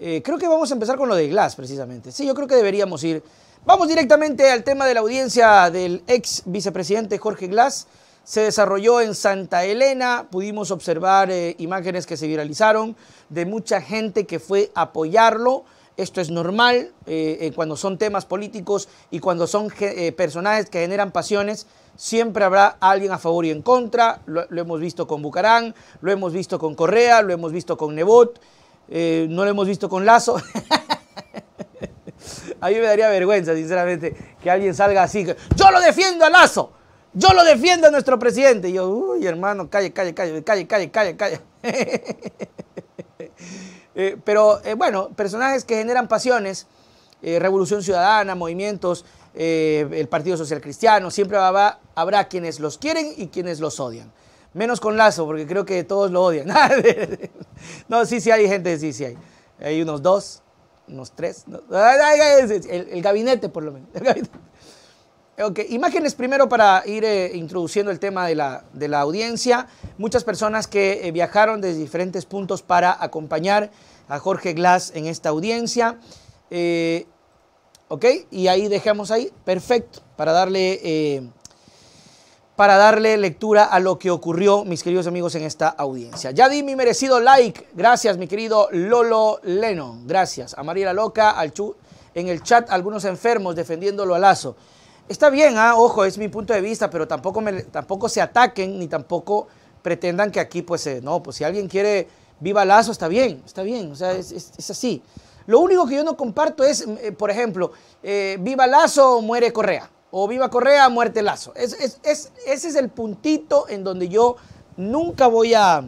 Eh, creo que vamos a empezar con lo de Glass, precisamente. Sí, yo creo que deberíamos ir. Vamos directamente al tema de la audiencia del ex vicepresidente Jorge Glass. Se desarrolló en Santa Elena, pudimos observar eh, imágenes que se viralizaron de mucha gente que fue a apoyarlo. Esto es normal eh, cuando son temas políticos y cuando son personajes que generan pasiones siempre habrá alguien a favor y en contra. Lo, lo, hemos visto con Bucarán, lo hemos visto con Correa, lo hemos visto con Nebot. Eh, no lo hemos visto con lazo. a mí me daría vergüenza, sinceramente, que alguien salga así. Yo lo defiendo a lazo. Yo lo defiendo a nuestro presidente. Y yo, uy, hermano, calle, calle, calle, calle, calle, calle, calle. Eh, pero eh, bueno, personajes que generan pasiones, Revolución Ciudadana, movimientos, el Partido Social Cristiano, siempre va, habrá quienes los quieren y quienes los odian. Menos con Lazo, porque creo que todos lo odian. no, sí, sí hay gente, sí, sí hay. Hay unos dos, unos tres. El, gabinete, por lo menos. El Imágenes primero para ir eh, introduciendo el tema de la, audiencia. Muchas personas que eh, viajaron desde diferentes puntos para acompañar a Jorge Glass en esta audiencia. Eh, ok, y ahí dejamos ahí. Perfecto, para darle para darle lectura a lo que ocurrió, mis queridos amigos, en esta audiencia. Ya di mi merecido like. Gracias, mi querido Lolo Lennon. Gracias. A María la Loca, al Chu, en el chat, algunos enfermos defendiéndolo a Lazo. Está bien, ah, ojo, es mi punto de vista, pero tampoco, tampoco se ataquen ni tampoco pretendan que aquí, pues, eh, no, pues si alguien quiere viva Lazo, está bien, está bien, o sea, es, así. Lo único que yo no comparto es, eh, por ejemplo, eh, viva Lazo, muere Correa o viva Correa, muerte Lazo. ese es el puntito en donde yo nunca voy a,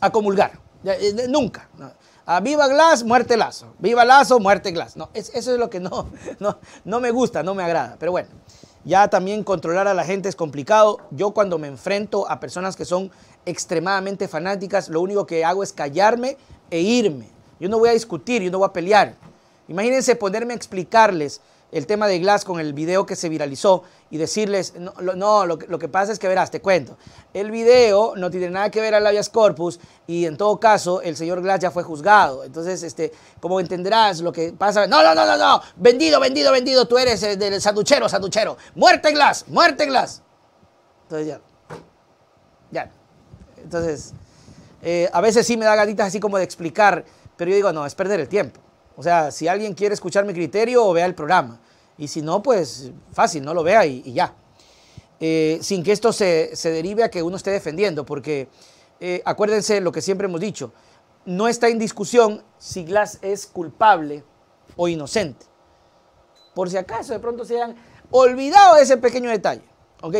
a comulgar. Eh, nunca. A viva Glass, muerte Lazo. Viva Lazo, muerte Glass. No, eso es lo que no, no, no me gusta, no me agrada. Pero bueno, ya también controlar a la gente es complicado. Yo cuando me enfrento a personas que son extremadamente fanáticas, lo único que hago es callarme e irme. Yo no voy a discutir, yo no voy a pelear. Imagínense ponerme a explicarles el tema de Glass con el video que se viralizó y decirles, no, lo, no, lo, que pasa es que verás, te cuento, el video no tiene nada que ver al habeas corpus y en todo caso el señor Glass ya fue juzgado. Entonces, este, como entenderás lo que pasa, no, no, no, no, no, vendido, vendido, vendido, tú eres eh, del sanduchero, sanduchero, muerte Glass, muerte Glass. Entonces ya, ya. Entonces, eh, a veces sí me da ganitas así como de explicar, pero yo digo, no, es perder el tiempo. O sea, si alguien quiere escuchar mi criterio, vea el programa. Y si no, pues fácil, no lo vea y, ya. Eh, sin que esto se, derive a que uno esté defendiendo, porque eh, acuérdense lo que siempre hemos dicho, no está en discusión si Glass es culpable o inocente. Por si acaso de pronto se han olvidado ese pequeño detalle. ¿ok?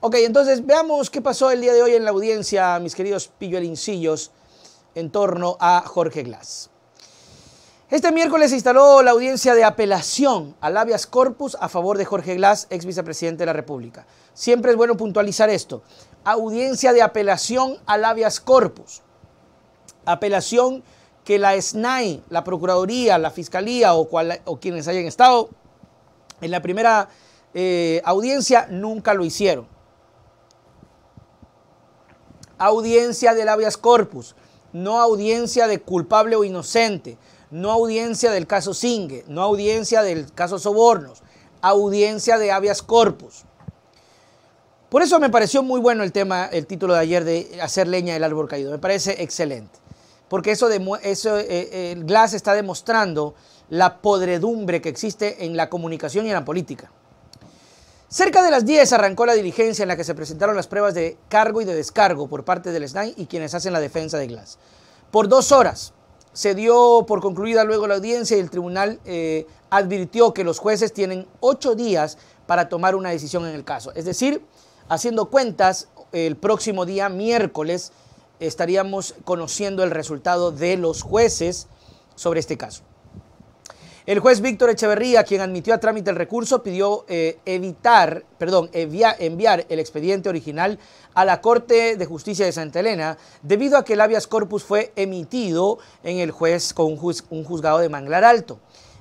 Ok, entonces veamos qué pasó el día de hoy en la audiencia, mis queridos pillolincillos, en torno a Jorge Glass. Este miércoles se instaló la audiencia de apelación al habeas corpus a favor de Jorge Glass, ex vicepresidente de la República. Siempre es bueno puntualizar esto. Audiencia de apelación al habeas corpus. Apelación que la SNAI, la Procuraduría, la Fiscalía o, quienes hayan estado en la primera eh, audiencia nunca lo hicieron. Audiencia de habeas corpus, no audiencia de culpable o inocente no audiencia del caso Singue, no audiencia del caso Sobornos, audiencia de habeas corpus. Por eso me pareció muy bueno el tema, el título de ayer de hacer leña del árbol caído. Me parece excelente. Porque eso, eh, eh, el Glass está demostrando la podredumbre que existe en la comunicación y en la política. Cerca de las 10 arrancó la diligencia en la que se presentaron las pruebas de cargo y de descargo por parte del SNAI y quienes hacen la defensa de Glass. Por dos horas, se dio por concluida luego la audiencia y el tribunal eh, advirtió que los jueces tienen ocho días para tomar una decisión en el caso. Es decir, haciendo cuentas, el próximo día, miércoles, estaríamos conociendo el resultado de los jueces sobre este caso. El juez Víctor Echeverría, quien admitió a trámite el recurso, pidió eh, evitar, perdón, enviar el expediente original a la Corte de Justicia de Santa Elena debido a que el habeas corpus fue emitido en el juez con un, juzgado de Manglar Alto.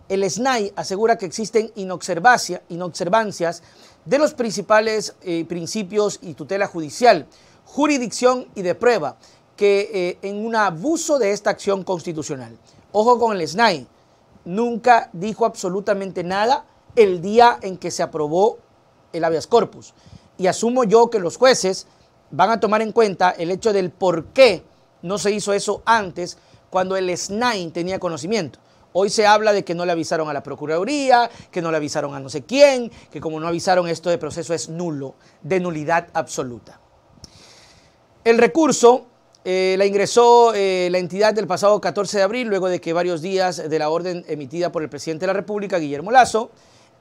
El SNAI asegura que existen inobservancias de los principales eh, principios y tutela judicial, jurisdicción y de prueba, que eh, en un abuso de esta acción constitucional. Ojo con el SNAI nunca dijo absolutamente nada el día en que se aprobó el habeas corpus. Y asumo yo que los jueces van a tomar en cuenta el hecho del por qué no se hizo eso antes cuando el SNAIN tenía conocimiento. Hoy se habla de que no le avisaron a la Procuraduría, que no le avisaron a no sé quién, que como no avisaron esto de proceso es nulo, de nulidad absoluta. El recurso eh, la ingresó eh, la entidad del pasado 14 de abril, luego de que varios días de la orden emitida por el presidente de la República, Guillermo Lazo,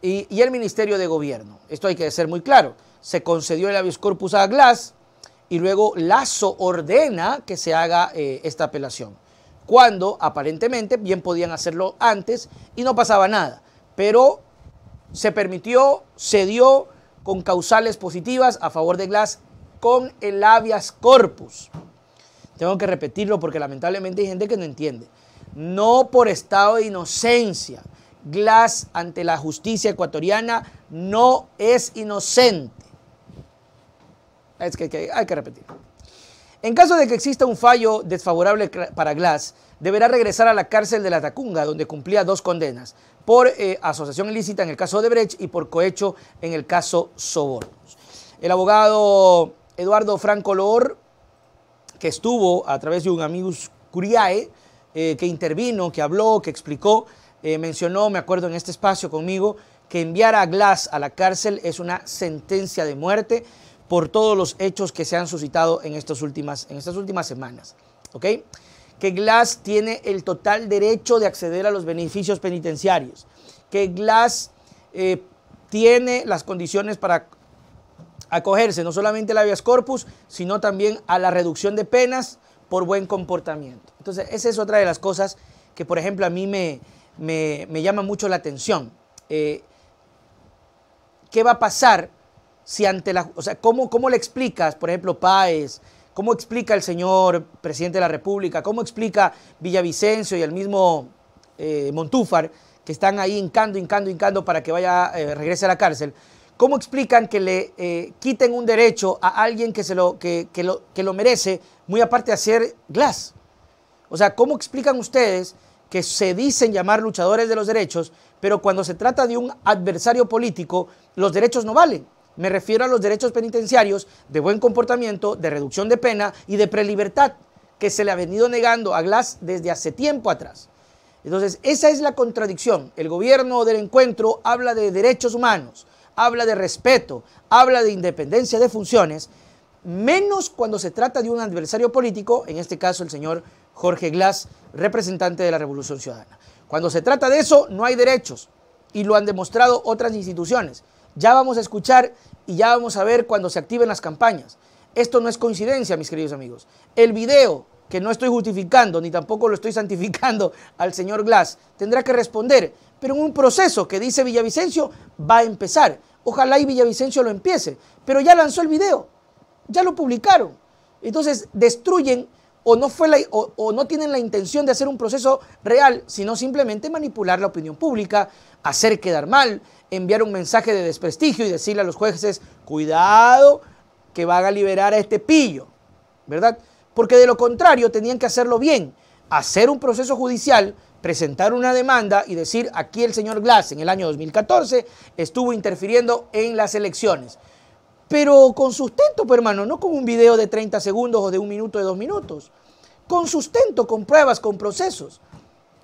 y, el Ministerio de Gobierno. Esto hay que ser muy claro. Se concedió el habeas corpus a Glass y luego Lazo ordena que se haga eh, esta apelación. Cuando aparentemente bien podían hacerlo antes y no pasaba nada. Pero se permitió, se dio con causales positivas a favor de Glass con el habeas corpus. Tengo que repetirlo porque lamentablemente hay gente que no entiende. No por estado de inocencia. Glass ante la justicia ecuatoriana no es inocente. Es que, hay que repetir. En caso de que exista un fallo desfavorable para Glass, deberá regresar a la cárcel de la Tacunga, donde cumplía dos condenas, por eh, asociación ilícita en el caso de Brecht y por cohecho en el caso Sobornos. El abogado Eduardo Franco Loor que estuvo a través de un amigo curiae, eh, que intervino, que habló, que explicó, eh, mencionó, me acuerdo en este espacio conmigo, que enviar a Glass a la cárcel es una sentencia de muerte por todos los hechos que se han suscitado en, estas últimas, en estas últimas semanas. ¿Ok? Que Glass tiene el total derecho de acceder a los beneficios penitenciarios. Que Glass eh, tiene las condiciones para acogerse no solamente al habeas corpus, sino también a la reducción de penas por buen comportamiento. Entonces, esa es otra de las cosas que, por ejemplo, a mí me, me, llama mucho la atención. Eh, ¿Qué va a pasar si ante la... O sea, ¿cómo, le explicas, por ejemplo, Páez, cómo explica el señor presidente de la República, cómo explica Villavicencio y el mismo eh, Montúfar, que están ahí hincando, hincando, hincando para que vaya, eh, regrese a la cárcel? ¿Cómo explican que le eh, quiten un derecho a alguien que, se lo, que, lo, que lo merece, muy aparte de hacer glass? O sea, ¿cómo explican ustedes que se dicen llamar luchadores de los derechos, pero cuando se trata de un adversario político, los derechos no valen? Me refiero a los derechos penitenciarios de buen comportamiento, de reducción de pena y de prelibertad, que se le ha venido negando a Glass desde hace tiempo atrás. Entonces, esa es la contradicción. El gobierno del encuentro habla de derechos humanos, habla de respeto, habla de independencia de funciones, menos cuando se trata de un adversario político, en este caso el señor Jorge Glass, representante de la Revolución Ciudadana. Cuando se trata de eso, no hay derechos, y lo han demostrado otras instituciones. Ya vamos a escuchar y ya vamos a ver cuando se activen las campañas. Esto no es coincidencia, mis queridos amigos. El video, que no estoy justificando ni tampoco lo estoy santificando al señor Glass, tendrá que responder pero en un proceso que dice Villavicencio va a empezar. Ojalá y Villavicencio lo empiece, pero ya lanzó el video, ya lo publicaron. Entonces destruyen o no, fue o, no tienen la intención de hacer un proceso real, sino simplemente manipular la opinión pública, hacer quedar mal, enviar un mensaje de desprestigio y decirle a los jueces, cuidado, que van a liberar a este pillo, ¿verdad? Porque de lo contrario tenían que hacerlo bien, hacer un proceso judicial presentar una demanda y decir aquí el señor Glass en el año 2014 estuvo interfiriendo en las elecciones. Pero con sustento, pues, hermano, no con un video de 30 segundos o de un minuto de dos minutos. Con sustento, con pruebas, con procesos.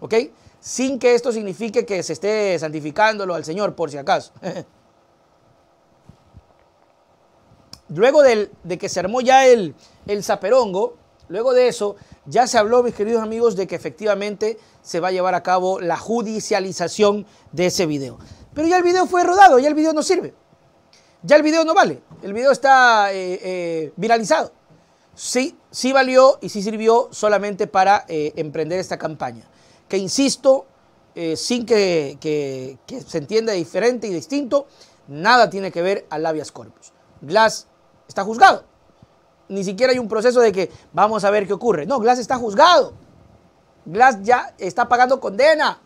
¿Ok? Sin que esto signifique que se esté santificándolo al Señor, por si acaso. Luego de que se armó ya el, el zaperongo, Luego de eso, ya se habló, mis queridos amigos, de que efectivamente se va a llevar a cabo la judicialización de ese video. Pero ya el video fue rodado, ya el video no sirve. Ya el video no vale. El video está eh, eh, viralizado. Sí, sí valió y sí sirvió solamente para eh, emprender esta campaña. Que insisto, sin que, se entienda diferente y distinto, nada tiene que ver a labias corpus. Glass está juzgado ni siquiera hay un proceso de que vamos a ver qué ocurre. No, Glass está juzgado. Glass ya está pagando condena.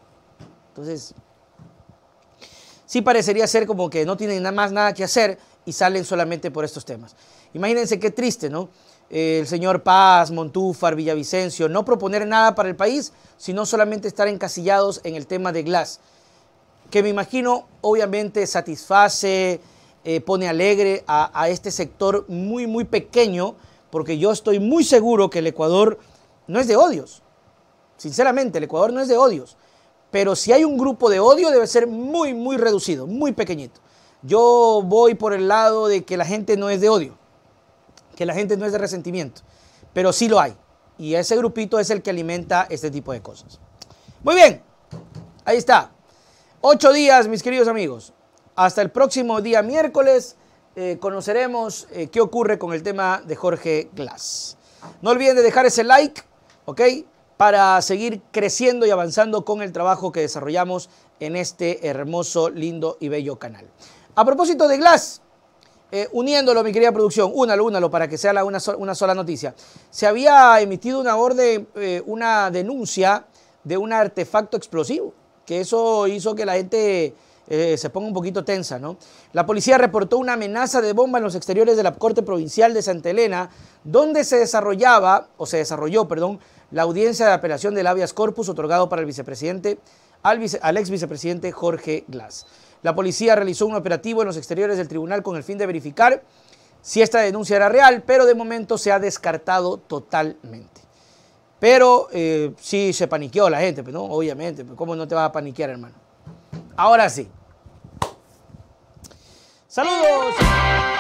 Entonces, sí parecería ser como que no tienen nada más nada que hacer y salen solamente por estos temas. Imagínense qué triste, ¿no? el señor Paz, Montúfar, Villavicencio, no proponer nada para el país, sino solamente estar encasillados en el tema de Glass, que me imagino obviamente satisface eh, pone alegre a, a este sector muy, muy pequeño, porque yo estoy muy seguro que el Ecuador no es de odios. Sinceramente, el Ecuador no es de odios. Pero si hay un grupo de odio, debe ser muy, muy reducido, muy pequeñito. Yo voy por el lado de que la gente no es de odio, que la gente no es de resentimiento, pero sí lo hay. Y ese grupito es el que alimenta este tipo de cosas. Muy bien, ahí está. Ocho días, mis queridos amigos. Hasta el próximo día miércoles eh, conoceremos eh, qué ocurre con el tema de Jorge Glass. No olviden de dejar ese like, ¿ok? Para seguir creciendo y avanzando con el trabajo que desarrollamos en este hermoso, lindo y bello canal. A propósito de Glass, eh, uniéndolo, mi querida producción, únalo, únalo, para que sea la una, sola noticia. Se había emitido una orden, una denuncia de un artefacto explosivo, que eso hizo que la gente eh, se ponga un poquito tensa, ¿no? La policía reportó una amenaza de bomba en los exteriores de la Corte Provincial de Santa Elena, donde se desarrollaba, o se desarrolló, perdón, la audiencia de apelación del habeas corpus otorgado para el vicepresidente, al, ex vicepresidente Jorge Glass. La policía realizó un operativo en los exteriores del tribunal con el fin de verificar si esta denuncia era real, pero de momento se ha descartado totalmente. Pero eh, sí se paniqueó la gente, pues, ¿no? obviamente, pues, ¿cómo no te vas a paniquear, hermano? Ahora sí, ¡Saludos!